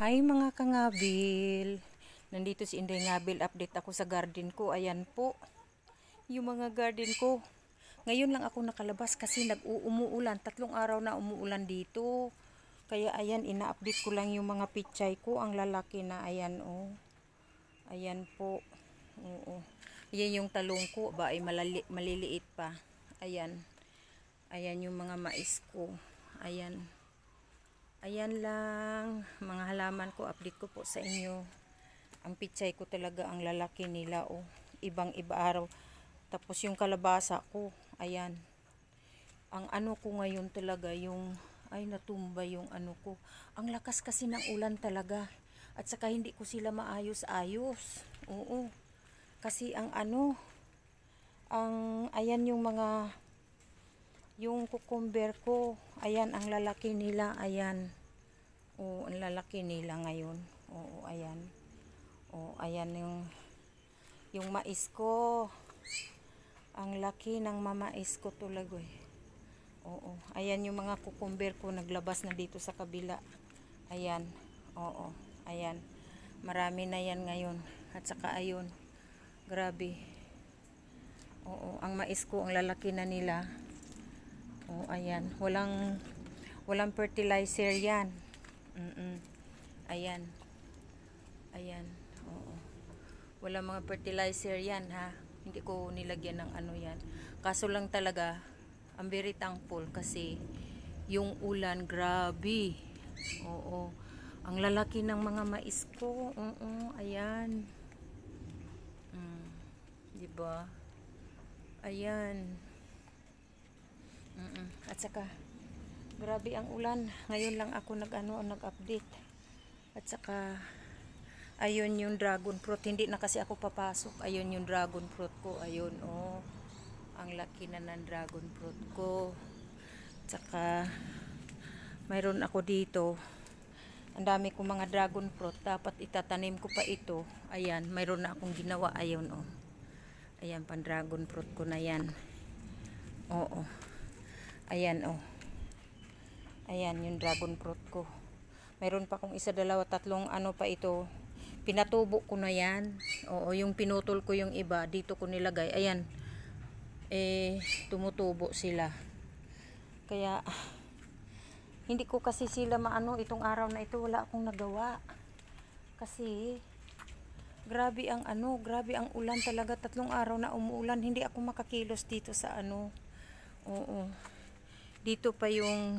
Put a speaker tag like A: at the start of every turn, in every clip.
A: Hi mga kangabil. Nandito si Inday Ngabil. Update ako sa garden ko. Ayan po. Yung mga garden ko. Ngayon lang ako nakalabas kasi nag-umuulan. Tatlong araw na umuulan dito. Kaya ayan, ina-update ko lang yung mga pichay ko. Ang lalaki na ayan o. Oh. Ayan po. Oo. Ayan yung talong ko. Ba ay malali maliliit pa. Ayan. Ayan yung mga mais ko. Ayan ayan lang mga halaman ko update ko po sa inyo ang pitsay ko talaga ang lalaki nila o oh. ibang iba araw tapos yung kalabasa ko ayan ang ano ko ngayon talaga yung ay natumba yung ano ko ang lakas kasi ng ulan talaga at saka hindi ko sila maayos-ayos oo kasi ang ano ang ayan yung mga yung cucumber ko ayan ang lalaki nila ayan o ang lalaki nila ngayon oo ayan o ayan yung yung mais ko ang laki ng mamais ko tulag eh. oo ayan yung mga cucumber ko naglabas na dito sa kabila ayan oo ayan marami na yan ngayon at saka ayun grabe oo ang mais ko ang lalaki na nila Oh, ayan. Walang walang fertilizer 'yan. Mm, -mm. Ayan. Ayan. Oo. walang mga fertilizer 'yan, ha. Hindi ko nilagyan ng ano 'yan. Kaso lang talaga, I'm very thankful kasi yung ulan, grabe. Oo. Ang lalaki ng mga mais ko. Oo, ayan. Mm, 'di ba? Ayan. Mm At saka, grabe ang ulan. Ngayon lang ako nag-ano, nag-update. At saka, ayun yung dragon fruit. Hindi na kasi ako papasok. Ayun yung dragon fruit ko. Ayun, oh. Ang laki na ng dragon fruit ko. At saka, mayroon ako dito. Ang dami kong mga dragon fruit. Dapat itatanim ko pa ito. Ayan, mayroon na akong ginawa. Ayun, oh. Ayan, pan dragon fruit ko na yan. Oo. Oh, oh. Ayan, oh. Ayan, yung dragon fruit ko. meron pa kong isa, dalawa, tatlong ano pa ito. Pinatubo ko na yan. Oo, yung pinutol ko yung iba, dito ko nilagay. Ayan, eh, tumutubo sila. Kaya, hindi ko kasi sila maano itong araw na ito. Wala akong nagawa. Kasi, grabe ang ano, grabe ang ulan talaga. Tatlong araw na umuulan. Hindi ako makakilos dito sa ano. Oo. Dito pa yung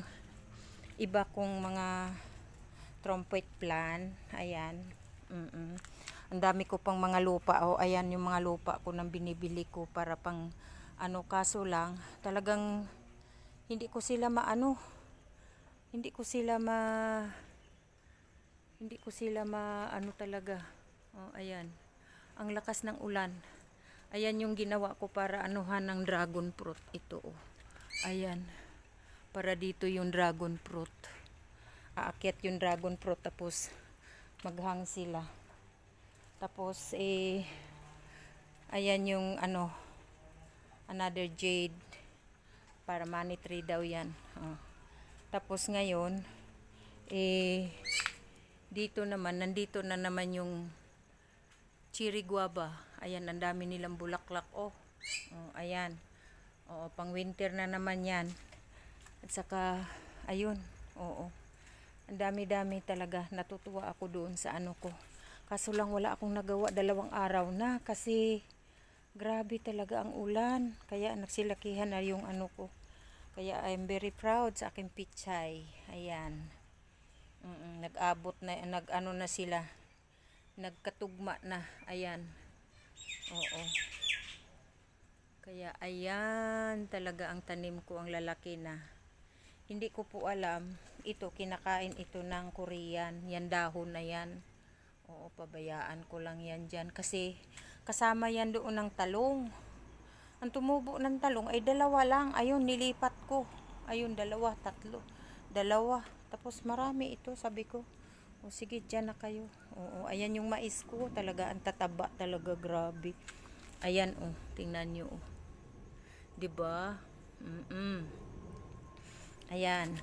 A: iba kong mga trumpet plan. Ayan. Mm -mm. Ang dami ko pang mga lupa. oh, ayan yung mga lupa ko nang binibili ko para pang ano kaso lang. Talagang hindi ko sila maano. Hindi ko sila ma hindi ko sila maano talaga. Oh, ayan. Ang lakas ng ulan. Ayan yung ginawa ko para anuhan ng dragon fruit ito. Oh. Ayan para dito yung dragon fruit aakyat yung dragon fruit tapos maghang sila tapos eh ayan yung ano another jade para money tree daw yan oh. tapos ngayon eh dito naman nandito na naman yung cherry guava ayan ang dami nilang bulaklak oh, oh ayan oh, pang winter na naman yan at saka, ayun, oo. Ang dami-dami talaga. Natutuwa ako doon sa ano ko. Kaso lang wala akong nagawa dalawang araw na kasi grabe talaga ang ulan. Kaya nagsilakihan na yung ano ko. Kaya I'm very proud sa aking pichay. Ayan. Mm -mm, nag-abot na, nag-ano na sila. Nagkatugma na. Ayan. Oo. Kaya ayan talaga ang tanim ko ang lalaki na hindi ko po alam ito kinakain ito ng korean yan dahon na yan oo pabayaan ko lang yan dyan kasi kasama yan doon ng talong ang tumubo ng talong ay dalawa lang ayun nilipat ko ayun dalawa tatlo dalawa tapos marami ito sabi ko o sige dyan na kayo oo ayan yung mais ko talaga ang tataba talaga grabe ayan oh tingnan nyo oh diba mm, -mm. Ayan.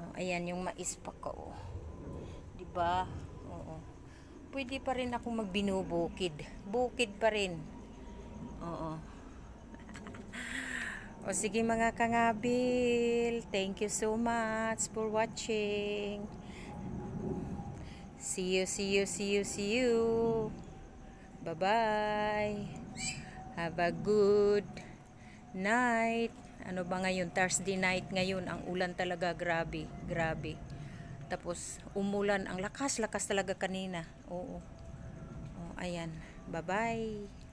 A: Oh, ayan yung mais pa ko. Oh. 'Di ba? Oo. Pwede pa rin ako magbinubukid. Bukid pa rin. Oo. o sige mga kangabil, thank you so much for watching. See you, see you, see you, see you. Bye-bye. Have a good night ano ba ngayon, Thursday night ngayon, ang ulan talaga, grabe, grabe. Tapos, umulan, ang lakas-lakas talaga kanina. Oo. O, oh, ayan. Bye-bye.